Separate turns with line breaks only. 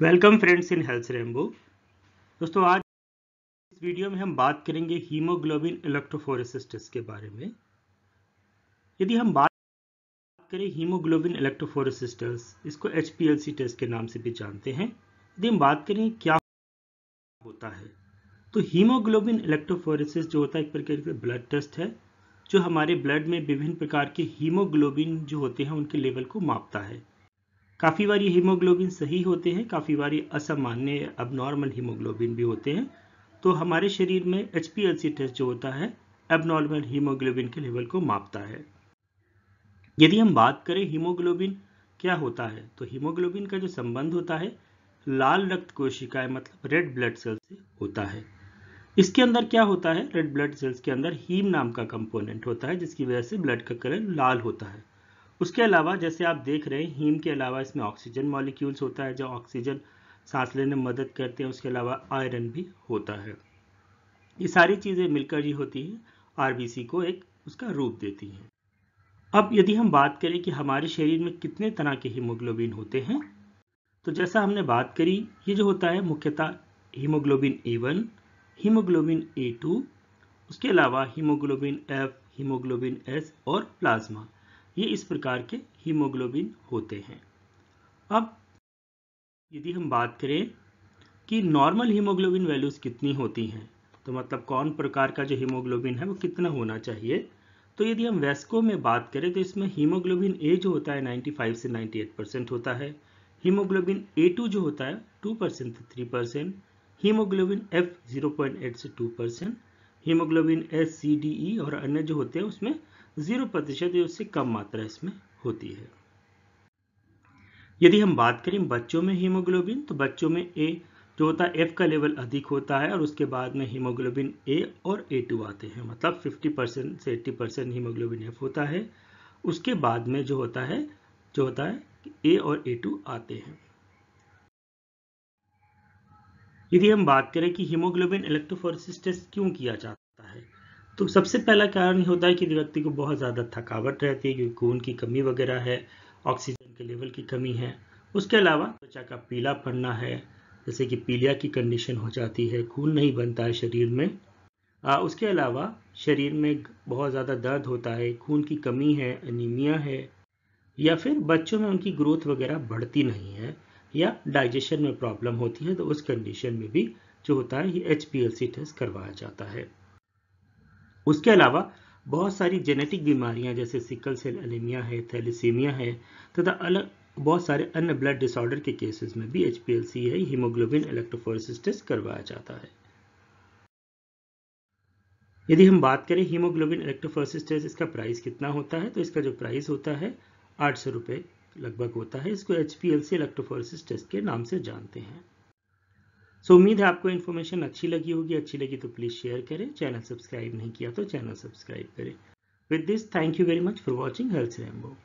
welcome friends in health Rambo दोस्तों आज इस वीडियो में हम बात करेंगे हीमोग्लोबिन इलेक्ट्रोफोरेसिस टेस्ट के बारे में यदि हम बात करें हीमोग्लोबिन इलेक्ट्रोफोरेसिस टेस्ट इसको एच टेस्ट के नाम से भी जानते हैं यदि हम बात करें क्या होता है तो हीमोग्लोबिन इलेक्ट्रोफोरेसिस जो होता है एक प्रकार का ब्लड टेस्ट है जो हमारे ब्लड में विभिन्न प्रकार के हीमोग्लोबिन जो होते हैं उनके लेवल को मापता है काफ़ी बार ये हीमोग्लोबिन सही होते हैं काफ़ी बार ये असामान्य अब नॉर्मल हीमोग्लोबिन भी होते हैं तो हमारे शरीर में एच टेस्ट जो होता है एबनॉर्मल हीमोग्लोबिन के लेवल को मापता है यदि हम बात करें हीमोग्लोबिन क्या होता है तो हीमोग्लोबिन का जो संबंध होता है लाल रक्त कोशिकाएं मतलब रेड ब्लड सेल से होता है इसके अंदर क्या होता है रेड ब्लड सेल्स के अंदर हीम नाम का कंपोनेंट होता है जिसकी वजह से ब्लड का कलर लाल होता है उसके अलावा जैसे आप देख रहे हैं हीम के अलावा इसमें ऑक्सीजन मॉलिक्यूल्स होता है जो ऑक्सीजन सांस लेने में मदद करते हैं उसके अलावा आयरन भी होता है ये सारी चीज़ें मिलकर ही होती हैं आर को एक उसका रूप देती हैं अब यदि हम बात करें कि हमारे शरीर में कितने तरह के हीमोग्लोबिन होते हैं तो जैसा हमने बात करी ये जो होता है मुख्यतः haemoglobin A one haemoglobin A two उसके अलावा हीमोग्लोबिन एफ हीमोग्लोबिन एस और प्लाज्मा ये इस प्रकार के हीमोग्लोबिन होते हैं अब यदि हम बात करें कि नॉर्मल हीमोग्लोबिन वैल्यूज़ कितनी होती हैं तो मतलब कौन प्रकार का जो हीमोग्लोबिन है वो कितना होना चाहिए तो यदि हम वेस्को में बात करें तो इसमें हीमोग्लोबिन ए जो होता है 95 से 98 परसेंट होता है हीमोग्लोबिन ए टू जो होता है 2 परसेंट से थ्री परसेंट हीमोग्लोबिन एफ 0.8 से 2 percent haemoglobin S C D E और अन्य जो होते हैं उसमें जीरो प्रतिशत या उससे कम मात्रा इसमें होती है यदि हम बात करें बच्चों में हीमोग्लोबिन तो बच्चों में ए जो होता है एफ का लेवल अधिक होता है और उसके बाद में हीमोग्लोबिन ए और ए टू आते हैं मतलब 50 परसेंट से 80 परसेंट हीमोग्लोबिन एफ होता है उसके बाद में जो होता है जो होता है ए और ए टू आते हैं यदि हम बात करें कि हीमोग्लोबिन इलेक्ट्रोफोरसिस टेस्ट क्यों किया जाता है तो सबसे पहला कारण होता है कि व्यक्ति को बहुत ज़्यादा थकावट रहती है क्योंकि खून की कमी वगैरह है ऑक्सीजन के लेवल की कमी है उसके अलावा त्वचा का पीला पड़ना है जैसे कि पीलिया की कंडीशन हो जाती है खून नहीं बनता है शरीर में आ, उसके अलावा शरीर में बहुत ज़्यादा दर्द होता है खून की कमी है अनिमिया है या फिर बच्चों में उनकी ग्रोथ वगैरह बढ़ती नहीं है या डाइजेशन में प्रॉब्लम होती है तो उस कंडीशन में भी जो होता है ये एच टेस्ट करवाया जाता है उसके अलावा बहुत सारी जेनेटिक बीमारियां जैसे सिकल सेल एनीमिया है थैलीसीमिया है तथा अलग बहुत सारे अन्य ब्लड डिसऑर्डर के केसेस में भी एच यही हीमोग्लोबिन इलेक्ट्रोफोरेसिस टेस्ट करवाया जाता है यदि हम बात करें हीमोग्लोबिन इलेक्ट्रोफोरेसिस टेस्ट इसका प्राइस कितना होता है तो इसका जो प्राइस होता है आठ सौ लगभग होता है इसको एच पी इलेक्ट्रोफोरेसिस टेस्ट के नाम से जानते हैं सो उम्मीद है आपको इन्फॉर्मेशन अच्छी लगी होगी अच्छी लगी तो प्लीज़ शेयर करें चैनल सब्सक्राइब नहीं किया तो चैनल सब्सक्राइब करें with this thank you very much for watching health rainbow